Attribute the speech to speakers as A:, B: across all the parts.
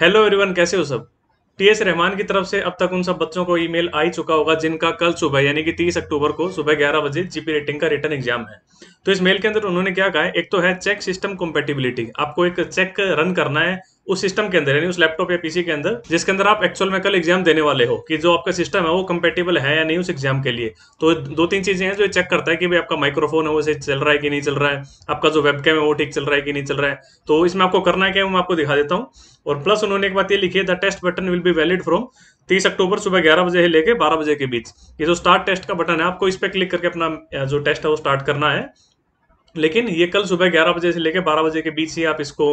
A: hello everyone कैसे हो सब टीएस रहमान की तरफ से अब तक उन सब बच्चों को ईमेल आ ही चुका होगा जिनका कल सुबह यानी कि 30 अक्टूबर को सुबह 11 बजे जीपी रेटिंग का रिटर्न एग्जाम है तो इस मेल के अंदर उन्होंने क्या कहा है एक तो है चेक सिस्टम कॉम्पेटिबिलिटी आपको एक चेक रन करना है उस सिस्टम के अंदर यानी उस लैपटॉप या पीसी के अंदर जिसके अंदर आप एक्चुअल में कल एग्जाम देने वाले हो कि जो आपका सिस्टम है वो कंपेटेबल है या नहीं उस एग्जाम के लिए तो दो तीन चीजें हैं जो चेक करता है कि भाई आपका माइक्रोफोन है वो सही चल रहा है कि नहीं चल रहा है आपका जो वेबकैम है वो ठीक चल रहा है कि नहीं चल रहा है तो इसमें आपको करना क्या है मैं आपको दिखा देता हूँ और प्लस उन्होंने एक बात ये लिखी है the test button will be valid from तीस अक्टूबर सुबह ग्यारह बजे लेके बारह बजे के बीच ये जो स्टार्ट टेस्ट का बटन है आपको इस पर क्लिक करके अपना जो टेस्ट है वो स्टार्ट करना है लेकिन ये कल सुबह 11 बजे से लेकर 12 बजे के बीच ही आप इसको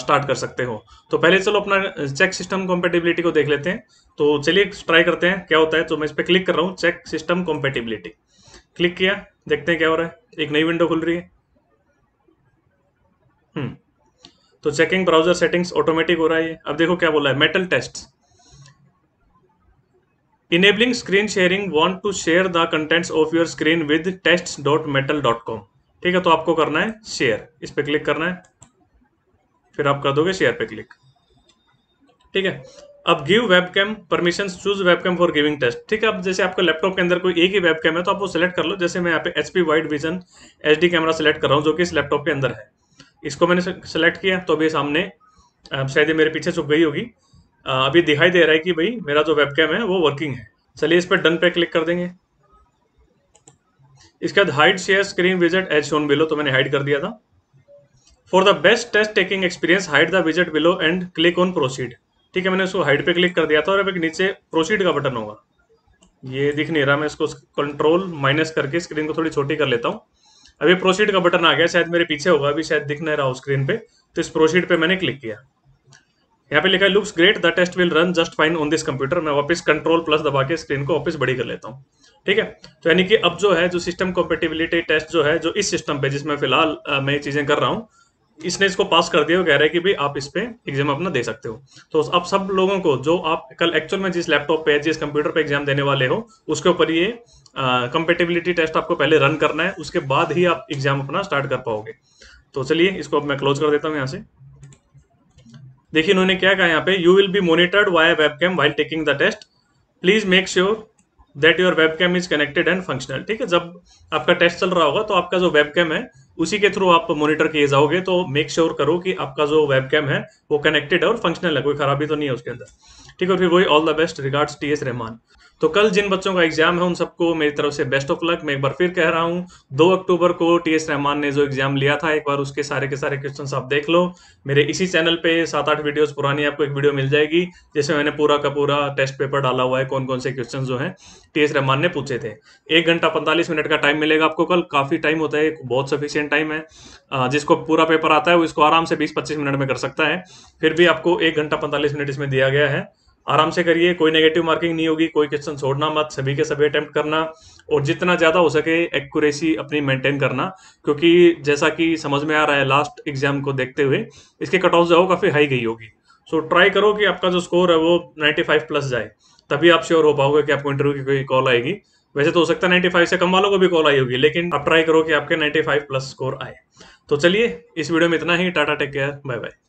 A: स्टार्ट कर सकते हो तो पहले चलो अपना चेक सिस्टम कॉम्पेटिबिलिटी को देख लेते हैं तो चलिए ट्राई करते हैं क्या होता है तो मैं इस पर क्लिक कर रहा हूँ चेक सिस्टम कॉम्पेटिबिलिटी क्लिक किया देखते हैं क्या हो रहा है एक नई विंडो खुल रही है हम्म तो चेकिंग ब्राउजर सेटिंग्स ऑटोमेटिक हो रहा है अब देखो क्या बोला है Mettl test enabling screen sharing want to share the contents of your screen with test dot Mettl dot com ठीक है तो आपको करना है शेयर इस पर क्लिक करना है फिर आप कर दोगे शेयर पे क्लिक ठीक है अब give webcam permission choose webcam for giving test ठीक है अब जैसे आपका लैपटॉप के अंदर कोई एक ही वेबकैम है तो आप वो सिलेक्ट कर लो जैसे मैं यहाँ पे H P wide vision H D camera select कर रहा हूँ जो कि इस लैपटॉप के अंदर है इसको मैंने सेलेक्ट किया तो अभी सामने शायद मेरे पीछे चुप गई होगी अभी दिखाई दे रहा है कि भाई मेरा जो वेबकैम है वो वर्किंग है चलिए इस पर डन पे क्लिक कर देंगे इसके बाद हाइड शेयर स्क्रीन विजिट एज शोन बिलो तो मैंने हाइड कर दिया था for the best test taking experience hide the विजिट below and click on proceed ठीक है मैंने उसको हाइड पे क्लिक कर दिया था और अब एक नीचे प्रोसीड का बटन होगा ये दिख नहीं रहा मैं इसको कंट्रोल माइनस करके स्क्रीन को थोड़ी छोटी कर लेता हूँ अभी प्रोसीड का बटन आ गया शायद मेरे पीछे होगा अभी शायद दिख नहीं रहा हो स्क्रीन पे तो इस प्रोसीड पे मैंने क्लिक किया यहाँ पे लिखा है looks great the test will run just fine on this computer मैं वापस कंट्रोल प्लस दबा के स्क्रीन को वापस बड़ी कर लेता हूँ ठीक है तो यानी कि अब जो है जो सिस्टम कॉम्पेटिबिलिटी टेस्ट जो है जो इस सिस्टम पे जिसमें फिलहाल मैं ये चीजें कर रहा हूँ इसने इसको पास कर दिया कह रहा है कि भाई आप इस पे एग्जाम अपना दे सकते हो तो आप सब लोगों को जो आप कल एक्चुअल में जिस लैपटॉप पे जिस कंप्यूटर पे एग्जाम देने वाले हो उसके ऊपर ये कंपेटेबिलिटी टेस्ट आपको पहले रन करना है उसके बाद ही आप एग्जाम अपना स्टार्ट कर पाओगे तो चलिए इसको अब मैं क्लोज कर देता हूँ यहाँ से देखिए इन्होंने क्या कहा यहाँ पे you will be monitored via web cam while taking the test please make sure that your web cam is connected and functional ठीक है जब आपका टेस्ट चल रहा होगा तो आपका जो वेब कैम है उसी के थ्रू आप मॉनिटर किए जाओगे तो मेक श्योर sure करो कि आपका जो वेब कैम है वो कनेक्टेड है और फंक्शनल है कोई खराबी तो नहीं है उसके अंदर ठीक है और फिर वही all the best regards T S Rahman तो कल जिन बच्चों का एग्जाम है उन सबको मेरी तरफ से बेस्ट ऑफ लक मैं एक बार फिर कह रहा हूँ दो अक्टूबर को टी एस रहमान ने जो एग्जाम लिया था एक बार उसके सारे के सारे क्वेश्चन आप देख लो मेरे इसी चैनल पे सात आठ वीडियोस पुरानी आपको एक वीडियो मिल जाएगी जिसमें मैंने पूरा का पूरा टेस्ट पेपर डाला हुआ है कौन कौन से क्वेश्चन जो है टी एस रहमान ने पूछे थे एक घंटा पैंतालीस मिनट का टाइम मिलेगा आपको कल काफी टाइम होता है बहुत सफिशियंट टाइम है जिसको पूरा पेपर आता है वो इसको आराम से बीस पच्चीस मिनट में कर सकता है फिर भी आपको एक घंटा पैंतालीस मिनट इसमें दिया गया है आराम से करिए कोई नेगेटिव मार्किंग नहीं होगी कोई क्वेश्चन छोड़ना मत सभी के सभी अटेम्प्ट करना और जितना ज़्यादा हो सके एक्यूरेसी अपनी मेंटेन करना क्योंकि जैसा कि समझ में आ रहा है लास्ट एग्जाम को देखते हुए इसके कट ऑफ जो काफ़ी हाई गई होगी सो so, ट्राई करो कि आपका जो स्कोर है वो नाइन्टी प्लस जाए तभी आप श्योर हो पाओगे कि आपको इंटरव्यू की कोई कॉल आएगी वैसे तो हो सकता है नाइन्टी से कम वालों को भी कॉल आई होगी लेकिन आप ट्राई करो कि आपके नाइन्टी प्लस स्कोर आए तो चलिए इस वीडियो में इतना ही tata take care bye bye